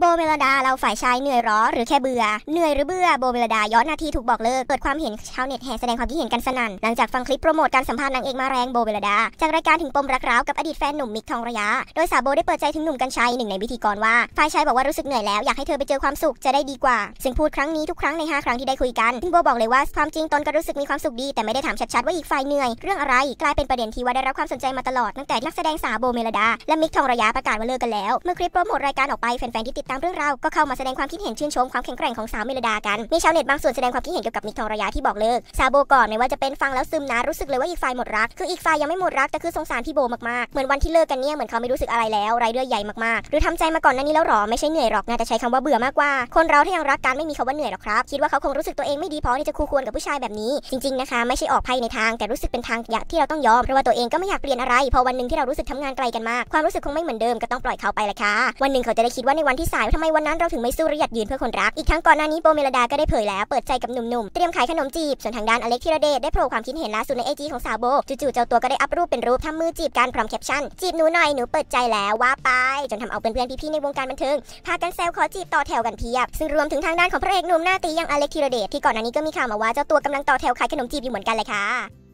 โบเมลดาเราฝ่ายชายเหนื่อยร้อหรือแค่เบื่อเหนื่อยหรือเบื่อโบเมลดาย้อนนาทีถูกบอกเลิกเกิดความเห็นชาวเน็ตแห่แสดงความคิดเห็นกันสนั่นหลังจากฟังคลิปโปรโมทการสัมภาษณ์นางเอกมาแรงโบเมลดาจากรายการถึงปมรักร้าวกับอดีตแฟนหนุ่มมิกทองระยะโดยสาวโบได้เปิดใจถึงหนุ่มกัญชัยหนึ่งในวิธีกรว่าฝ่ายชายบอกว่ารู้สึกเหนื่อยแล้วอยากให้เธอไปเจอความสุขจะได้ดีกว่าซึ่งพูดครั้งนี้ทุกครั้งใน5ครั้งที่ได้คุยกันซึ่งโบบอกเลยว่าความจริงตนก็รู้สึกมีความสุขดี แต่ไม่ได้ถามชัดๆว่าอีกฝ่ายเหนื่อยเรื่องอะไร กลายเป็นประเด็นที่ว่าได้รับความสนใจมาตลอดตั้งแต่นักแสดงสาวโบเมลดา และมิกทองระยะประกาศว่าเลิกกันแล้วเมื่อคลิปโปรโมทรายการออกไปแฟนๆที่ติดตามเรื่องราวก็เข้ามาแสดงความคิดเห็นชื่นชมความแข็งแกร่งของสาวเมลดากันมีชาวเน็ตบางส่วนแสดงความคิดเห็นเกี่ยวกับมิทอรยาที่บอกเลิกซาโบก่อนในว่าจะเป็นฟังแล้วซึมนะรู้สึกเลยว่าอีกฝ่ายหมดรักคืออีกฝ่ายยังไม่หมดรักแต่คือสงสารพี่โบมากๆเหมือนวันที่เลิกกันเนี่ยเหมือนเขาไม่รู้สึกอะไรแล้วไรเรื่อยใหญ่มากๆ หรือทำใจมาก่อนนั้นนี้แล้วหรอไม่ใช่เหนื่อยหรอกน่าจะใช้คำว่าเบื่อมากกว่า คนเราถ้ายังรักกันไม่มีคำว่าเหนื่อยหรอกครับ คิดว่าเขาคงรู้สึกตัวเองไม่ดีพอที่จะคู่ควรกับผู้ชายแบบนี้ จริงๆนะคะไม่ใช่ออกภัยในทางแต่รู้สึกเป็นทางอยากที่เราต้องยอมเพราะว่าตัวเองก็ไม่อยากเปลี่ยนอะไรพอวันหนึ่งที่เรารู้สึกทำงานไกลกันมากความรู้สึกคงไม่เหมือนเดิมก็ต้องปล่อยเขาไปละค่ะวันหนึ่งเขาจะได้คิดว่าในวันที่ายทำไมวันนั้นเราถึงไม่สู้ระยัดยืนเพื่อคนรัก อีกทั้งก่อนหน้านี้โบเมลดาก็ได้เผยแล้ว เปิดใจกับหนุ่มๆเตรียมขายขนมจีบ ส่วนทางด้านอเล็กธีรเดชได้โผล่ความคิดเห็นล่าสุดในไอจีของสาวโบจู่ๆเจ้าตัวก็ได้อัปรูปเป็นรูป ทำมือจีบกันพร้อมแคปชั่น จีบหนูหน่อย หนูเปิดใจแล้ว ว่าไปจนทำเอาเพื่อนๆพี่ๆในวงการบันเทิงพากันแซวขอจีบต่อแถวกันเพียบซึ่งรวมถึงทางด้านของพระเอกหนุ่มหน้าตีอย่างอเล็กธีรเดชที่ก่อนหน้านี้ก็มีข่าวมาว่าเจ้าตัวกำลังต่อแถวขายขนมจีบอยู่เหมือนกันเลยค่ะ